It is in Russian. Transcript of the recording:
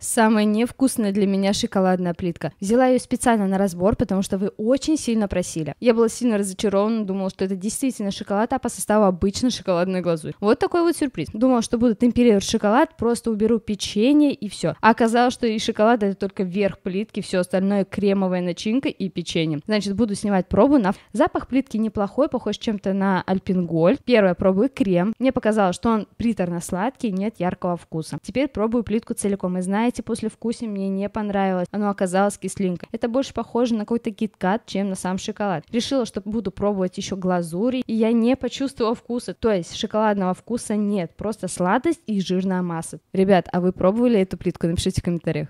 Самая невкусная для меня шоколадная плитка. Взяла ее специально на разбор, потому что вы очень сильно просили. Я была сильно разочарована, думала, что это действительно шоколад, а по составу обычно шоколадная глазурь. Вот такой вот сюрприз. Думала, что буду темперировать шоколад, просто уберу печенье и все. А оказалось, что и шоколад это только верх плитки, все остальное кремовая начинка и печенье. Значит, буду снимать пробу на... Запах плитки неплохой, похож чем-то на альпинголь. Первая пробую крем. Мне показалось, что он приторно-сладкий, нет яркого вкуса. Теперь пробую плитку целиком и знаю, знаете, послевкусие мне не понравилось. Оно оказалось кислинкой. Это больше похоже на какой-то киткат, чем на сам шоколад. Решила, что буду пробовать еще глазури, и я не почувствовала вкуса. То есть шоколадного вкуса нет, просто сладость и жирная масса. Ребят, а вы пробовали эту плитку? Напишите в комментариях.